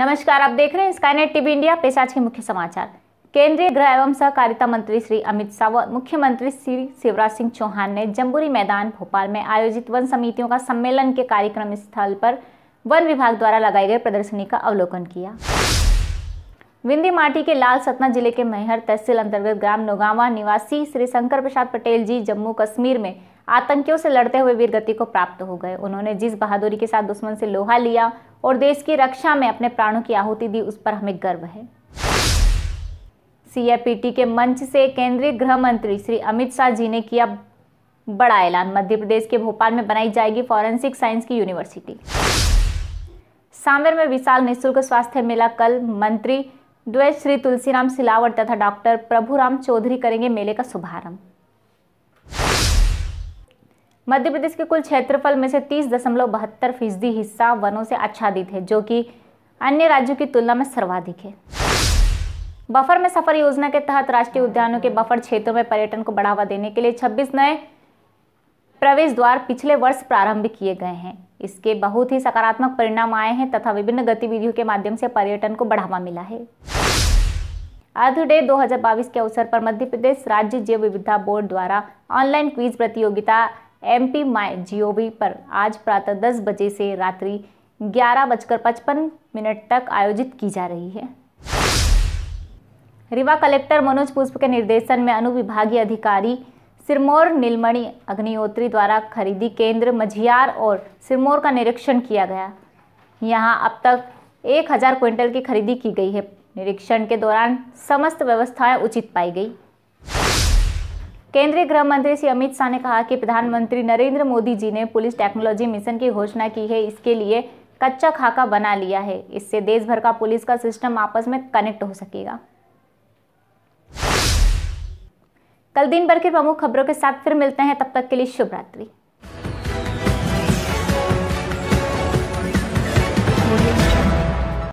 नमस्कार आप देख रहे हैं स्काईनेट टीवी इंडिया पेश आज के मुख्य समाचार केंद्रीय गृह एवं सहकारिता मंत्री श्री अमित शाह व मुख्यमंत्री श्री शिवराज सिंह चौहान ने जम्बूरी मैदान भोपाल में आयोजित वन समितियों का सम्मेलन के कार्यक्रम स्थल पर वन विभाग द्वारा लगाई गई प्रदर्शनी का अवलोकन किया विंदी माटी के लाल सतना जिले के मैहर तहसील अंतर्गत ग्राम नोगावा निवासी श्री शंकर प्रसाद पटेल जी जम्मू कश्मीर में आतंकियों से लड़ते हुए वीरगति को प्राप्त हो गए उन्होंने जिस बहादुरी के साथ दुश्मन से लोहा लिया और देश की रक्षा में अपने प्राणों की आहुति दी उस पर हमें गर्व है सीएपीटी के मंच से केंद्रीय गृह मंत्री श्री अमित शाह जी ने किया बड़ा ऐलान मध्य प्रदेश के भोपाल में बनाई जाएगी फॉरेंसिक साइंस की यूनिवर्सिटी सांवेर में विशाल निःशुल्क स्वास्थ्य मेला कल मंत्री द्वैत श्री तुलसीराम सिलावट तथा डॉक्टर प्रभुराम चौधरी करेंगे मेले का शुभारंभ मध्य प्रदेश के कुल क्षेत्रफल में से तीस दशमलव बहत्तर फीसदी हिस्सा वनों से आच्छादित है जो कि अन्य राज्यों की तुलना में सर्वाधिक है बफर में सफर योजना के तहत राष्ट्रीय उद्यानों के बफर क्षेत्रों में पर्यटन को बढ़ावा देने के लिए 26 नए प्रवेश द्वार पिछले वर्ष प्रारंभ किए गए हैं इसके बहुत ही सकारात्मक परिणाम आए हैं तथा विभिन्न गतिविधियों के माध्यम से पर्यटन को बढ़ावा मिला है अर्थ डे दो के अवसर पर मध्य प्रदेश राज्य जैव विविधता बोर्ड द्वारा ऑनलाइन क्विज प्रतियोगिता एम पी माई जी पर आज प्रातः दस बजे से रात्रि ग्यारह बजकर पचपन मिनट तक आयोजित की जा रही है रीवा कलेक्टर मनोज पुष्प के निर्देशन में अनुविभागीय अधिकारी सिरमौर नीलमणि अग्निहोत्री द्वारा खरीदी केंद्र मझियार और सिरमौर का निरीक्षण किया गया यहाँ अब तक एक हज़ार क्विंटल की खरीदी की गई है निरीक्षण के दौरान समस्त व्यवस्थाएं उचित पाई गई केंद्रीय गृह मंत्री श्री अमित शाह ने कहा कि प्रधानमंत्री नरेंद्र मोदी जी ने पुलिस टेक्नोलॉजी मिशन की घोषणा की है इसके लिए कच्चा खाका बना लिया है इससे देश भर का पुलिस का सिस्टम आपस में कनेक्ट हो सकेगा कल दिन भर की प्रमुख खबरों के साथ फिर मिलते हैं तब तक के लिए शुभ रात्रि